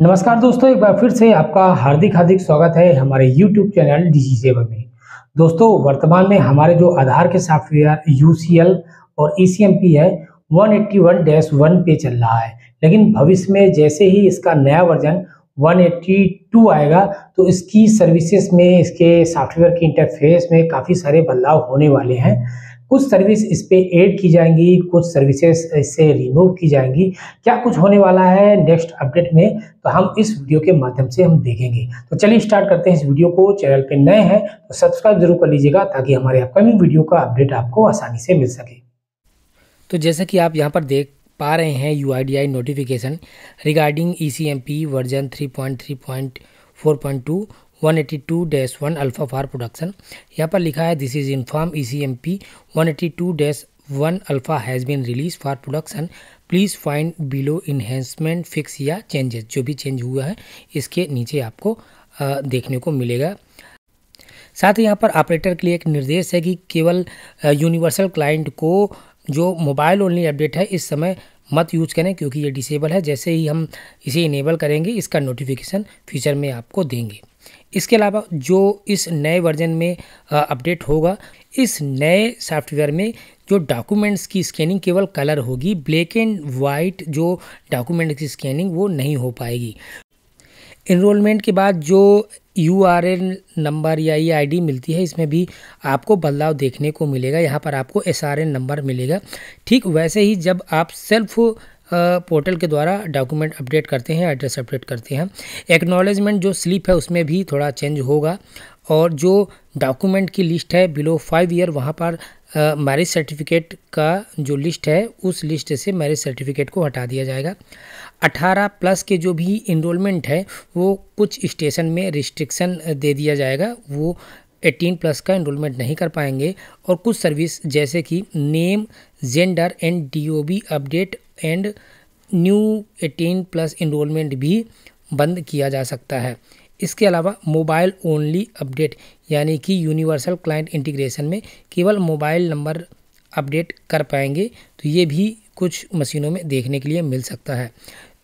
नमस्कार दोस्तों एक बार फिर से आपका हार्दिक हार्दिक स्वागत है हमारे YouTube चैनल डीजी सेवा में दोस्तों वर्तमान में हमारे जो आधार के सॉफ्टवेयर यू और ई है 181 डैश वन पे चल रहा है लेकिन भविष्य में जैसे ही इसका नया वर्जन 182 आएगा तो इसकी सर्विसेज में इसके सॉफ्टवेयर के इंटरफेस में काफ़ी सारे बदलाव होने वाले हैं कुछ सर्विस इस पर ऐड की जाएंगी कुछ सर्विसेज इससे रिमूव की जाएंगी क्या कुछ होने वाला है नेक्स्ट अपडेट में तो हम इस वीडियो के माध्यम से हम देखेंगे तो चलिए स्टार्ट करते हैं इस वीडियो को चैनल पे नए हैं तो सब्सक्राइब जरूर कर लीजिएगा ताकि हमारे अपकमिंग वीडियो का अपडेट आपको आसानी से मिल सके तो जैसे कि आप यहाँ पर देख पा रहे हैं you notification regarding E version three point three point 4.2 one eighty two dash one alpha for production यहाँ पर लिखा है this is inform E C M P one eighty two dash one alpha has been release for production please find below enhancement fix या changes जो भी change हुआ है इसके नीचे आपको देखने को मिलेगा साथ ही यहाँ पर ऑपरेटर के लिए एक निर्देश है कि केवल यूनिवर्सल क्लाइंट को जो मोबाइल ओनली अपडेट है इस समय मत यूज करें क्योंकि ये डिसेबल है जैसे ही हम इसे इनेबल करेंगे इसका नोटिफिकेशन फ्यूचर में आपको देंगे इसके अलावा जो इस नए वर्जन में अपडेट होगा इस नए सॉफ्टवेयर में जो डॉक्यूमेंट्स की स्कैनिंग केवल कलर होगी ब्लैक एंड वाइट जो डॉक्यूमेंट की स्कैनिंग वो नहीं हो पाएगी इनरोलमेंट के बाद जो यू आर एन नंबर या ये डी मिलती है इसमें भी आपको बदलाव देखने को मिलेगा यहाँ पर आपको एस आर एन नंबर मिलेगा ठीक वैसे ही जब आप सेल्फ पोर्टल के द्वारा डॉक्यूमेंट अपडेट करते हैं एड्रेस अपडेट करते हैं एक्नॉलेजमेंट जो स्लिप है उसमें भी थोड़ा चेंज होगा और जो डॉक्यूमेंट की लिस्ट है बिलो फाइव ईयर वहाँ पर मैरिज सर्टिफिकेट का जो लिस्ट है उस लिस्ट से मैरिज सर्टिफिकेट को हटा दिया जाएगा 18 प्लस के जो भी इनरोलमेंट है वो कुछ स्टेशन में रिस्ट्रिक्शन दे दिया जाएगा वो 18 प्लस का इनरोलमेंट नहीं कर पाएंगे और कुछ सर्विस जैसे कि name gender and DOB update and new 18 plus enrolment भी बंद किया जा सकता है इसके अलावा मोबाइल ओनली अपडेट यानी कि यूनिवर्सल क्लाइंट इंटीग्रेशन में केवल मोबाइल नंबर अपडेट कर पाएंगे तो ये भी कुछ मशीनों में देखने के लिए मिल सकता है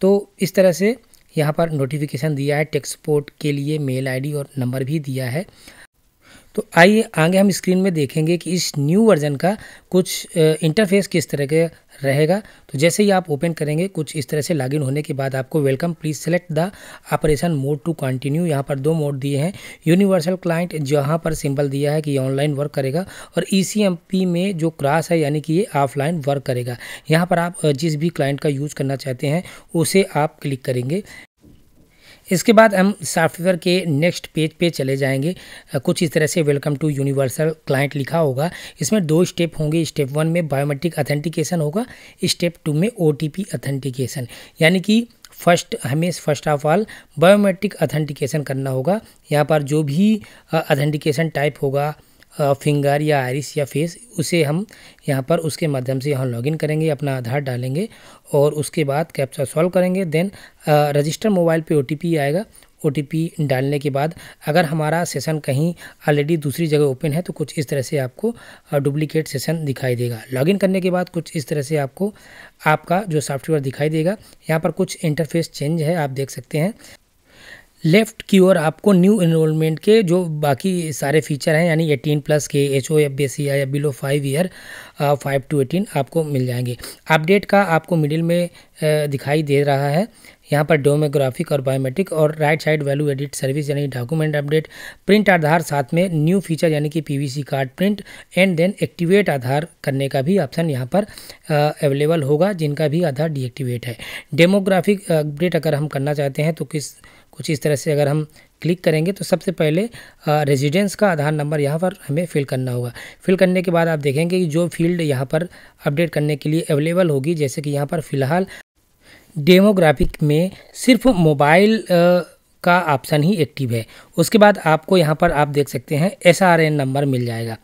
तो इस तरह से यहाँ पर नोटिफिकेशन दिया है टेक्सपोर्ट के लिए मेल आईडी और नंबर भी दिया है तो आइए आगे हम स्क्रीन में देखेंगे कि इस न्यू वर्जन का कुछ इंटरफेस किस तरह के रहेगा तो जैसे ही आप ओपन करेंगे कुछ इस तरह से लॉगिन होने के बाद आपको welcome please select the operation mode to continue यहाँ पर दो मोड दिए हैं यूनिवर्सल क्लाइंट जहाँ पर सिंबल दिया है कि ये ऑनलाइन वर्क करेगा और ई e में जो क्रॉस है यानी कि ये ऑफलाइन वर्क करेगा यहाँ पर आप जिस भी क्लाइंट का यूज़ करना चाहते हैं उसे आप क्लिक करेंगे इसके बाद हम सॉफ्टवेयर के नेक्स्ट पेज पे चले जाएंगे कुछ इस तरह से वेलकम टू यूनिवर्सल क्लाइंट लिखा होगा इसमें दो स्टेप होंगे स्टेप वन में बायोमेट्रिक अथेंटिकेशन होगा स्टेप टू में ओ अथेंटिकेशन यानी कि फर्स्ट हमें first of all biometric authentication करना होगा यहाँ पर जो भी अथेंटिकेशन टाइप होगा फिंगर या आयरिस या फेस उसे हम यहाँ पर उसके माध्यम से यहाँ लॉगिन करेंगे अपना आधार डालेंगे और उसके बाद कैप्चा सॉल्व करेंगे देन रजिस्टर मोबाइल पे ओ आएगा ओ डालने के बाद अगर हमारा सेशन कहीं ऑलरेडी दूसरी जगह ओपन है तो कुछ इस तरह से आपको डुप्लीकेट सेशन दिखाई देगा लॉगिन करने के बाद कुछ इस तरह से आपको आपका जो सॉफ्टवेयर दिखाई देगा यहाँ पर कुछ इंटरफेस चेंज है आप देख सकते हैं लेफ्ट की ओर आपको न्यू इनरोलमेंट के जो बाकी सारे फीचर हैं यानी एटीन प्लस के H O F B C या below five year five to eighteen आपको मिल जाएंगे अपडेट का आपको मिडिल में uh, दिखाई दे रहा है यहाँ पर डोमोग्राफिक और बायोमेट्रिक और right side value edit service यानी डॉक्यूमेंट अपडेट प्रिंट आधार साथ में न्यू फीचर यानी कि PVC card print and then activate Aadhaar करने का भी ऑप्शन यहाँ पर अवेलेबल uh, होगा जिनका भी आधार डीएक्टिवेट है डेमोग्राफिक अपडेट अगर हम करना चाहते हैं तो किस कुछ इस तरह से अगर हम क्लिक करेंगे तो सबसे पहले रेजिडेंस का आधार नंबर यहाँ पर हमें फिल करना होगा फिल करने के बाद आप देखेंगे कि जो फील्ड यहाँ पर अपडेट करने के लिए अवेलेबल होगी जैसे कि यहाँ पर फ़िलहाल डेमोग्राफिक में सिर्फ मोबाइल का ऑप्शन ही एक्टिव है उसके बाद आपको यहाँ पर आप देख सकते हैं एस नंबर मिल जाएगा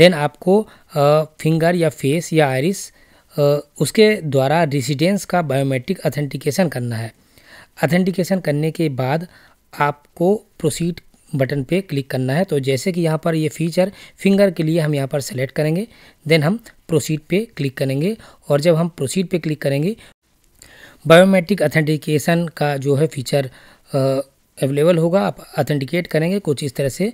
देन आपको फिंगर या फेस या आयरिस उसके द्वारा रेजिडेंस का बायोमेट्रिक ऑथेंटिकेशन करना है अथेंटिकेशन करने के बाद आपको प्रोसीड बटन पे क्लिक करना है तो जैसे कि यहाँ पर ये फीचर फिंगर के लिए हम यहाँ पर सेलेक्ट करेंगे देन हम प्रोसीड पे क्लिक करेंगे और जब हम प्रोसीड पे क्लिक करेंगे बायोमेट्रिक अथेंटिकेशन का जो है फीचर अवेलेबल होगा आप अथेंटिकेट करेंगे कुछ इस तरह से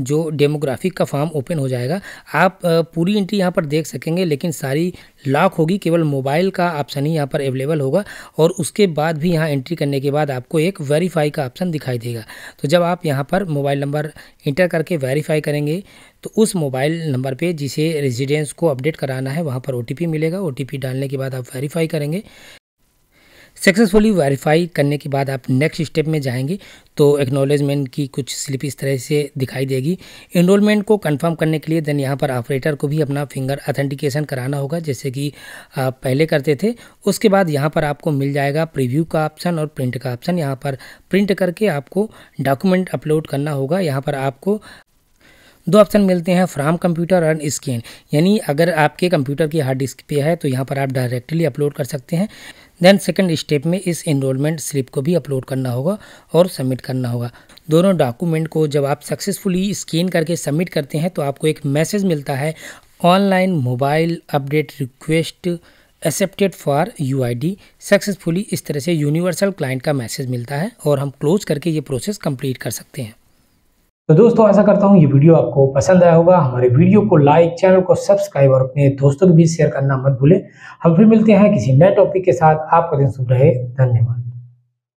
जो डेमोग्राफिक का फॉर्म ओपन हो जाएगा आप पूरी एंट्री यहाँ पर देख सकेंगे लेकिन सारी लॉक होगी केवल मोबाइल का ऑप्शन ही यहाँ पर अवेलेबल होगा और उसके बाद भी यहाँ एंट्री करने के बाद आपको एक वेरीफाई का ऑप्शन दिखाई देगा तो जब आप यहाँ पर मोबाइल नंबर इंटर करके वेरीफाई करेंगे तो उस मोबाइल नंबर पे जिसे रेजिडेंस को अपडेट कराना है वहाँ पर ओ मिलेगा ओ डालने के बाद आप वेरीफाई करेंगे सक्सेसफुली वेरीफाई करने के बाद आप नेक्स्ट स्टेप में जाएंगे तो एक्नॉलेजमेंट की कुछ स्लिप इस तरह से दिखाई देगी इनरोलमेंट को कंफर्म करने के लिए देन यहाँ पर ऑपरेटर को भी अपना फिंगर अथेंटिकेशन कराना होगा जैसे कि आप पहले करते थे उसके बाद यहाँ पर आपको मिल जाएगा प्रीव्यू का ऑप्शन और प्रिंट का ऑप्शन यहाँ पर प्रिंट करके आपको डॉक्यूमेंट अपलोड करना होगा यहाँ पर आपको दो ऑप्शन मिलते हैं फ्राम कंप्यूटर और स्कैन यानी अगर आपके कंप्यूटर की हार्ड डिस्क पे है तो यहाँ पर आप डायरेक्टली अपलोड कर सकते हैं देन सेकंड स्टेप में इस इनरोलमेंट स्लिप को भी अपलोड करना होगा और सबमिट करना होगा दोनों डॉक्यूमेंट को जब आप सक्सेसफुली स्कैन करके सबमिट करते हैं तो आपको एक मैसेज मिलता है online mobile update request accepted for you successfully इस तरह से यूनिवर्सल क्लाइंट का मैसेज मिलता है और हम क्लोज करके ये प्रोसेस कंप्लीट कर सकते हैं तो दोस्तों ऐसा करता हूँ ये वीडियो आपको पसंद आया होगा हमारे वीडियो को लाइक चैनल को सब्सक्राइब और अपने दोस्तों के बीच शेयर करना मत भूलें हम फिर मिलते हैं किसी नए टॉपिक के साथ आपका दिन शुभ रहे धन्यवाद